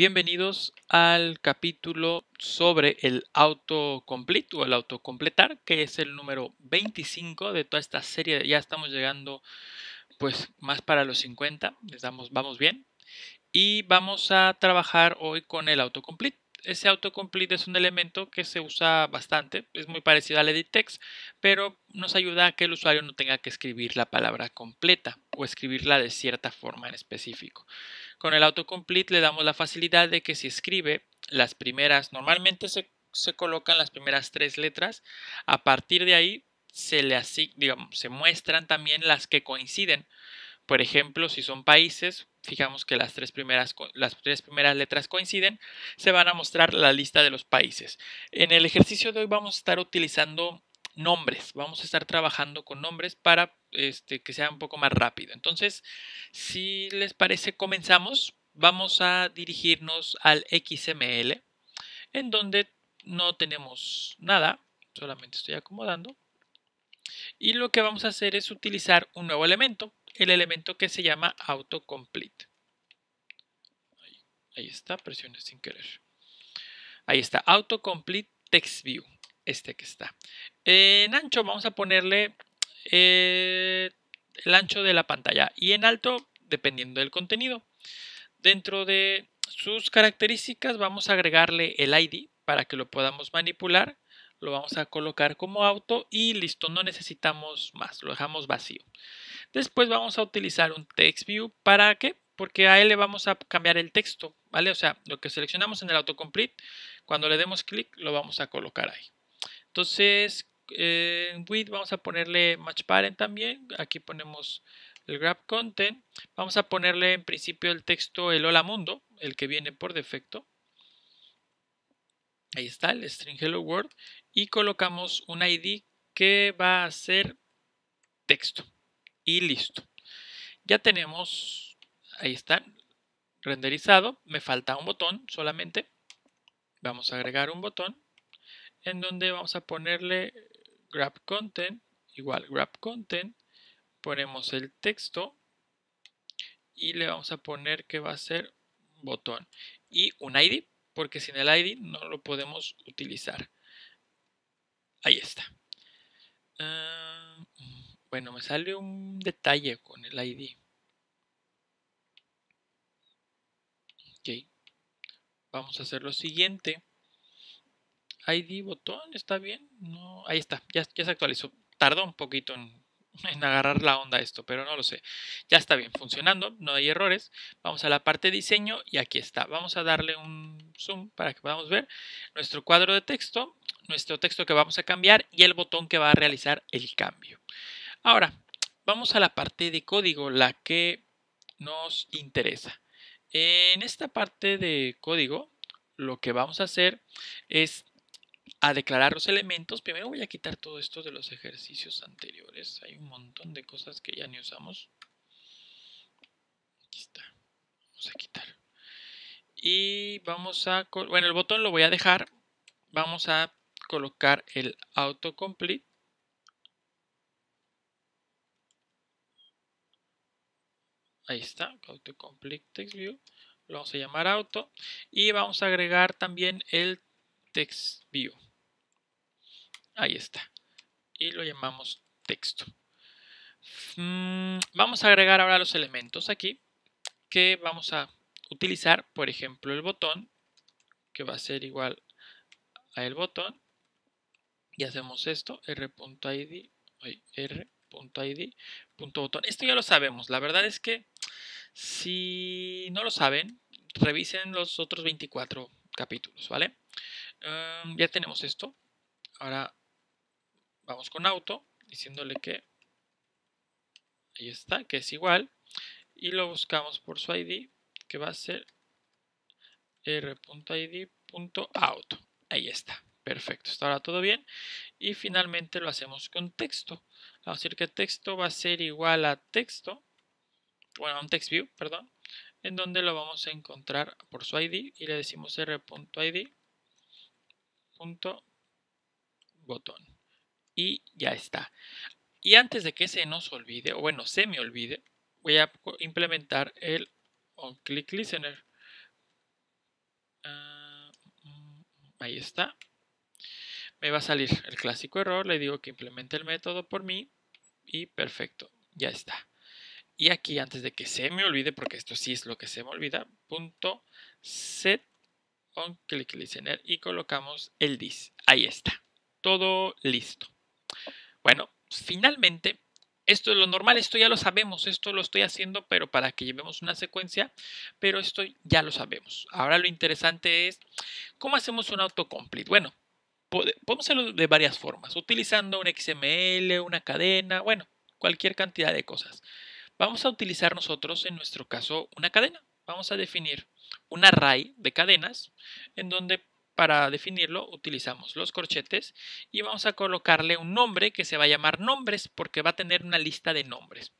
Bienvenidos al capítulo sobre el autocomplete o el autocompletar, que es el número 25 de toda esta serie. Ya estamos llegando pues más para los 50, Les damos, vamos bien. Y vamos a trabajar hoy con el autocomplete ese autocomplete es un elemento que se usa bastante, es muy parecido al edit text, pero nos ayuda a que el usuario no tenga que escribir la palabra completa o escribirla de cierta forma en específico. Con el autocomplete le damos la facilidad de que si escribe las primeras, normalmente se, colocan las primeras tres letras, a partir de ahí se le digamos, se muestran también las que coinciden por ejemplo, si son países, fijamos que las tres, primeras, las tres primeras letras coinciden, se van a mostrar la lista de los países. En el ejercicio de hoy vamos a estar utilizando nombres, vamos a estar trabajando con nombres para este, que sea un poco más rápido. Entonces, si les parece, comenzamos. Vamos a dirigirnos al XML, en donde no tenemos nada, solamente estoy acomodando. Y lo que vamos a hacer es utilizar un nuevo elemento el elemento que se llama autocomplete. Ahí, ahí está, presiones sin querer. Ahí está, autocomplete text view, este que está. En ancho vamos a ponerle eh, el ancho de la pantalla y en alto dependiendo del contenido. Dentro de sus características vamos a agregarle el ID para que lo podamos manipular. Lo vamos a colocar como auto y listo, no necesitamos más, lo dejamos vacío. Después vamos a utilizar un text view. ¿Para qué? Porque a él le vamos a cambiar el texto, ¿vale? O sea, lo que seleccionamos en el autocomplete, cuando le demos clic, lo vamos a colocar ahí. Entonces, en width vamos a ponerle match parent también. Aquí ponemos el grab content. Vamos a ponerle en principio el texto el hola mundo, el que viene por defecto. Ahí está el string hello world y colocamos un ID que va a ser texto y listo. Ya tenemos, ahí está, renderizado. Me falta un botón solamente. Vamos a agregar un botón en donde vamos a ponerle grab content, igual grab content. Ponemos el texto y le vamos a poner que va a ser botón y un ID porque sin el ID no lo podemos utilizar. Ahí está. Bueno, me sale un detalle con el ID. Ok. Vamos a hacer lo siguiente. ID botón, está bien. No, ahí está, ya, se actualizó. Tardó un poquito en, en agarrar la onda esto, pero no lo sé. Ya está bien, funcionando, no hay errores. Vamos a la parte de diseño y aquí está. Vamos a darle un zoom para que podamos ver nuestro cuadro de texto, nuestro texto que vamos a cambiar y el botón que va a realizar el cambio. Ahora, vamos a la parte de código, la que nos interesa. En esta parte de código, lo que vamos a hacer es a declarar los elementos. Primero voy a quitar todo esto de los ejercicios anteriores. Hay un montón de cosas que ya ni usamos. Aquí está. Vamos a quitar. Y vamos a... Bueno, el botón lo voy a dejar. Vamos a colocar el autocomplete. Ahí está, auto complete text view. Lo vamos a llamar auto. Y vamos a agregar también el text view. Ahí está. Y lo llamamos texto. Mm, vamos a agregar ahora los elementos aquí que vamos a utilizar. Por ejemplo, el botón, que va a ser igual a el botón. Y hacemos esto, r.id, r .id, .botón. Esto ya lo sabemos. La verdad es que si no lo saben, revisen los otros 24 capítulos, ¿vale? Em, ya tenemos esto. Ahora vamos con auto, diciéndole que ahí está, que es igual. Y lo buscamos por su ID, que va a ser r.id.auto. Ahí está. Perfecto, está ahora todo bien. Y finalmente lo hacemos con texto. Vamos a decir que texto va a ser igual a texto, bueno, un text view, perdón, en donde lo vamos a encontrar por su ID y le decimos r.id.botón. Y ya está. Y antes de que se nos olvide, o bueno, se me olvide, voy a implementar el onClickListener. Ah, mm, mm, mm, ahí está me va a salir el clásico error, le digo que implemente el método por mí y perfecto, ya está. Y aquí antes de que se me olvide, porque esto sí es lo que se me olvida, punto set on click listener y colocamos el dis. Ahí está, todo listo. Bueno, finalmente esto es lo normal, esto ya lo sabemos, esto lo estoy haciendo, pero para que llevemos una secuencia, pero esto ya lo sabemos. Ahora lo interesante es, ¿cómo hacemos un autocomplete? Bueno, podemos hacerlo de varias formas, utilizando un XML, una cadena, bueno, cualquier cantidad de cosas. Vamos a utilizar nosotros, en nuestro caso, una cadena. Vamos a definir un array de cadenas, en donde para definirlo utilizamos los corchetes y vamos a colocarle un nombre que se va a llamar nombres porque va a tener una lista de nombres.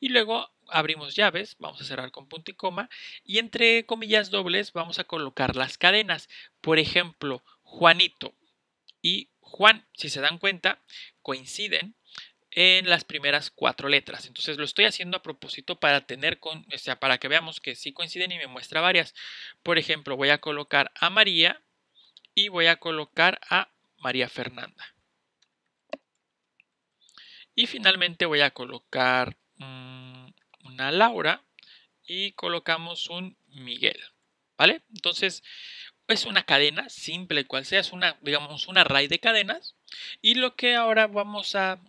Y luego abrimos llaves, vamos a cerrar con punto y coma y entre comillas dobles vamos a colocar las cadenas. Por ejemplo, Juanito y Juan, si se dan cuenta, coinciden en las primeras cuatro letras. Entonces lo estoy haciendo a propósito para tener o sea, para que veamos que sí coinciden y me muestra varias. Por ejemplo, voy a colocar a María y voy a colocar a María Fernanda. Y finalmente voy a colocar mm, una Laura y colocamos un Miguel. ¿Vale? Entonces, es una cadena simple cual sea, es una, digamos, un array de cadenas. Y lo que ahora vamos a,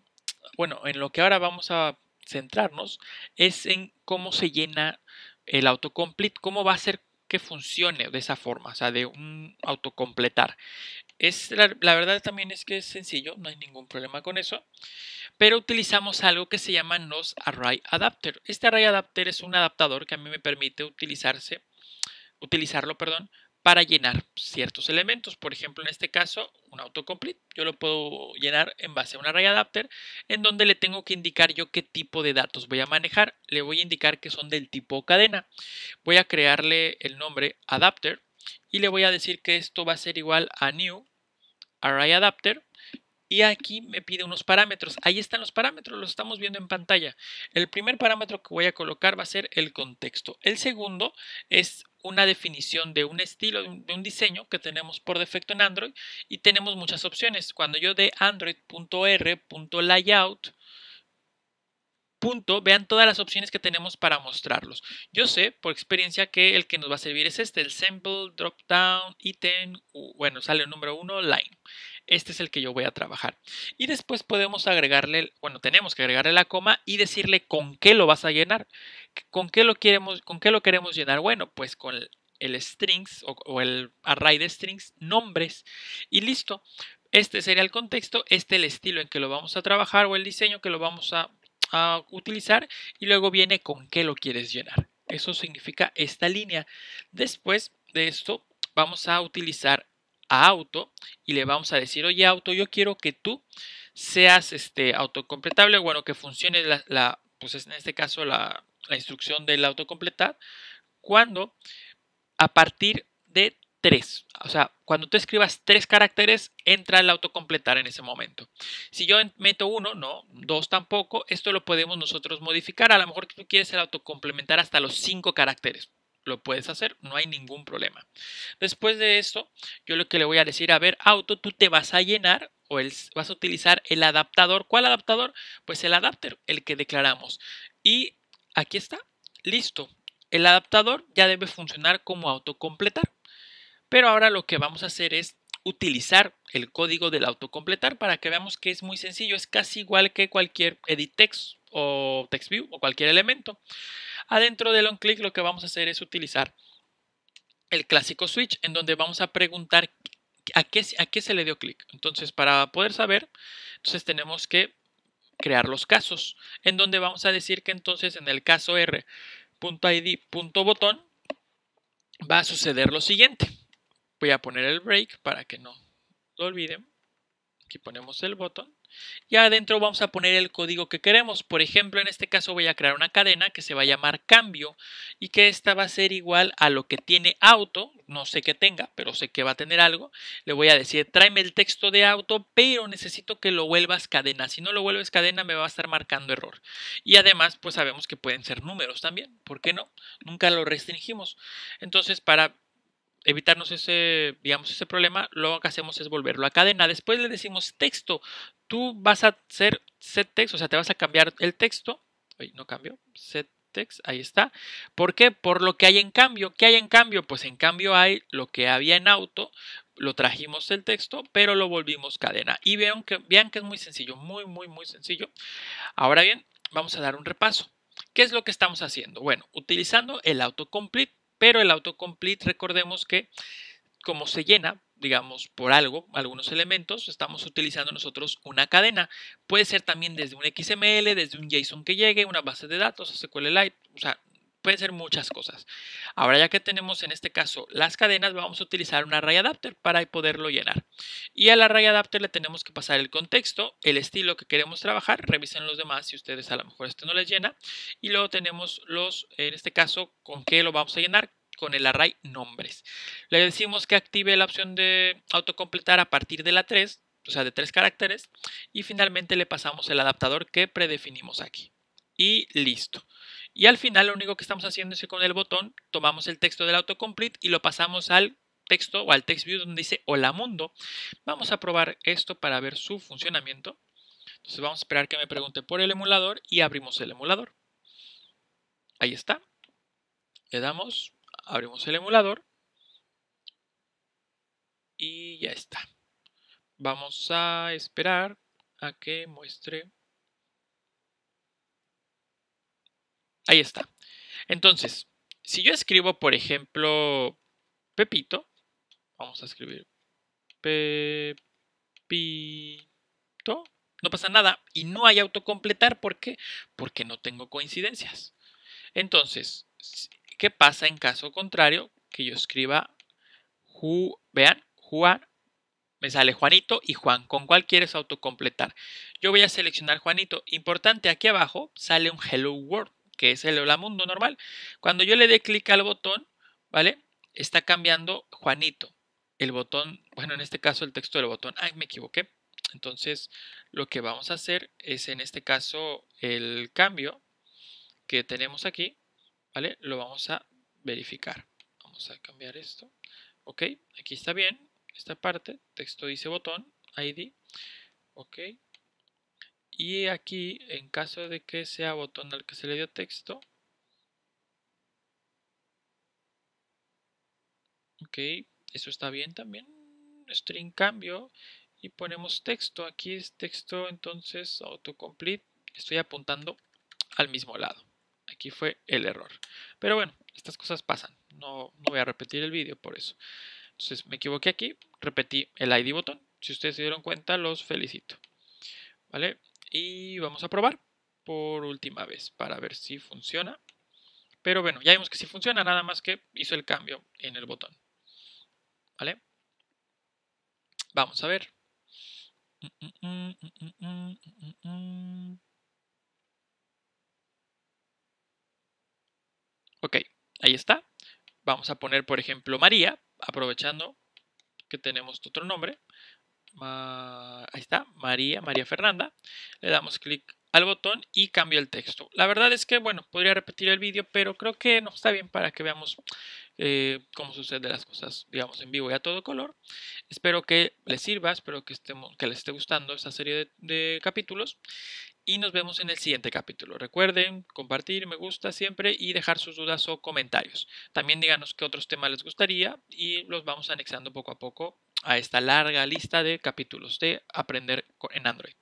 bueno, en lo que ahora vamos a centrarnos es en cómo se llena el autocomplete, cómo va a ser que funcione de esa forma, o sea, de un autocompletar. Es, la, verdad también es que es sencillo, no hay ningún problema con eso, pero utilizamos algo que se llama NOS array adapter. Este array adapter es un adaptador que a mí me permite utilizarse, utilizarlo, perdón, para llenar ciertos elementos. Por ejemplo, en este caso, un autocomplete. Yo lo puedo llenar en base a un array adapter en donde le tengo que indicar yo qué tipo de datos voy a manejar. Le voy a indicar que son del tipo cadena. Voy a crearle el nombre adapter y le voy a decir que esto va a ser igual a new array adapter y aquí me pide unos parámetros. Ahí están los parámetros, los estamos viendo en pantalla. El primer parámetro que voy a colocar va a ser el contexto. El segundo es una definición de un estilo, de un diseño que tenemos por defecto en Android y tenemos muchas opciones. Cuando yo de android.r.layout, punto, vean todas las opciones que tenemos para mostrarlos. Yo sé por experiencia que el que nos va a servir es este, el sample, drop down, item, bueno, sale el número 1, line este es el que yo voy a trabajar. Y después podemos agregarle, bueno, tenemos que agregarle la coma y decirle con qué lo vas a llenar. ¿Con qué lo queremos, con qué lo queremos llenar? Bueno, pues con el strings o, el array de strings, nombres y listo. Este sería el contexto, este el estilo en que lo vamos a trabajar o el diseño que lo vamos a utilizar y luego viene con qué lo quieres llenar. Eso significa esta línea. Después de esto vamos a utilizar auto y le vamos a decir, oye auto, yo quiero que tú seas este, autocompletable, bueno, que funcione la, pues en este caso la, instrucción del autocompletar, cuando a partir de tres O sea, cuando tú escribas tres caracteres, entra el autocompletar en ese momento. Si yo meto uno, no, dos tampoco, esto lo podemos nosotros modificar. A lo mejor tú quieres el autocomplementar hasta los cinco caracteres lo puedes hacer, no hay ningún problema. Después de esto, yo lo que le voy a decir, a ver, auto, tú te vas a llenar o vas a utilizar el adaptador. ¿Cuál adaptador? Pues el adapter, el que declaramos. Y aquí está, listo. El adaptador ya debe funcionar como autocompletar. Pero ahora lo que vamos a hacer es utilizar el código del autocompletar para que veamos que es muy sencillo, es casi igual que cualquier edit text o TextView o cualquier elemento. Adentro del OnClick lo que vamos a hacer es utilizar el clásico switch en donde vamos a preguntar a qué, a qué se le dio clic. Entonces, para poder saber, entonces tenemos que crear los casos, en donde vamos a decir que entonces en el caso r.id.botón va a suceder lo siguiente. Voy a poner el break para que no lo olviden. Aquí ponemos el botón. Ya adentro vamos a poner el código que queremos. Por ejemplo, en este caso voy a crear una cadena que se va a llamar cambio y que esta va a ser igual a lo que tiene auto. No sé qué tenga, pero sé que va a tener algo. Le voy a decir, tráeme el texto de auto, pero necesito que lo vuelvas cadena. Si no lo vuelves cadena, me va a estar marcando error. Y además, pues sabemos que pueden ser números también. ¿Por qué no? Nunca lo restringimos. Entonces, para evitarnos ese, digamos, ese problema, lo que hacemos es volverlo a cadena. Después le decimos texto. Tú vas a hacer set text, o sea, te vas a cambiar el texto. no cambio. Set text, ahí está. ¿Por qué? Por lo que hay en cambio. ¿Qué hay en cambio? Pues en cambio hay lo que había en auto, lo trajimos el texto, pero lo volvimos cadena. Y vean que, vean que es muy sencillo, muy, muy, muy sencillo. Ahora bien, vamos a dar un repaso. ¿Qué es lo que estamos haciendo? Bueno, utilizando el autocomplete pero el autocomplete recordemos que como se llena, digamos, por algo, algunos elementos, estamos utilizando nosotros una cadena. Puede ser también desde un XML, desde un JSON que llegue, una base de datos, SQLite, o sea, puede ser muchas cosas. Ahora ya que tenemos en este caso las cadenas, vamos a utilizar un array adapter para poderlo llenar. Y al array adapter le tenemos que pasar el contexto, el estilo que queremos trabajar, revisen los demás si ustedes a lo mejor este no les llena. Y luego tenemos los, en este caso, con qué lo vamos a llenar, con el array nombres. Le decimos que active la opción de autocompletar a partir de la 3, o sea, de tres caracteres. Y finalmente le pasamos el adaptador que predefinimos aquí. Y listo. Y al final lo único que estamos haciendo es con el botón tomamos el texto del autocomplete y lo pasamos al texto o al text view donde dice hola mundo. Vamos a probar esto para ver su funcionamiento. Entonces vamos a esperar que me pregunte por el emulador y abrimos el emulador. Ahí está. Le damos, abrimos el emulador y ya está. Vamos a esperar a que muestre Ahí está. Entonces, si yo escribo, por ejemplo, Pepito, vamos a escribir Pepito, no pasa nada y no hay autocompletar. ¿Por qué? Porque no tengo coincidencias. Entonces, ¿qué pasa en caso contrario? Que yo escriba, vean, Juan, me sale Juanito y Juan. ¿Con cuál quieres autocompletar? Yo voy a seleccionar Juanito. Importante, aquí abajo sale un Hello World que es el hola mundo normal. Cuando yo le dé clic al botón, ¿vale? Está cambiando Juanito. El botón, bueno, en este caso el texto del botón. Ay, me equivoqué. Entonces, lo que vamos a hacer es en este caso el cambio que tenemos aquí, ¿vale? Lo vamos a verificar. Vamos a cambiar esto. Ok, aquí está bien. Esta parte, texto dice botón, ID. Ok, y aquí, en caso de que sea botón al que se le dio texto, ok, eso está bien también, string cambio, y ponemos texto, aquí es texto, entonces autocomplete, estoy apuntando al mismo lado, aquí fue el error, pero bueno, estas cosas pasan, no, no voy a repetir el vídeo por eso, entonces me equivoqué aquí, repetí el ID botón, si ustedes se dieron cuenta los felicito, ¿vale? y vamos a probar por última vez para ver si funciona. Pero bueno, ya vimos que sí funciona, nada más que hizo el cambio en el botón. ¿Vale? Vamos a ver. Ok, ahí está. Vamos a poner, por ejemplo, María, aprovechando que tenemos otro nombre ahí está, María, María Fernanda. Le damos clic al botón y cambio el texto. La verdad es que, bueno, podría repetir el vídeo, pero creo que no está bien para que veamos eh, cómo sucede las cosas, digamos, en vivo y a todo color. Espero que les sirva, espero que, estemos, que les esté gustando esta serie de, de capítulos y nos vemos en el siguiente capítulo. Recuerden compartir, me gusta siempre y dejar sus dudas o comentarios. También díganos qué otros temas les gustaría y los vamos anexando poco a poco a esta larga lista de capítulos de aprender en Android.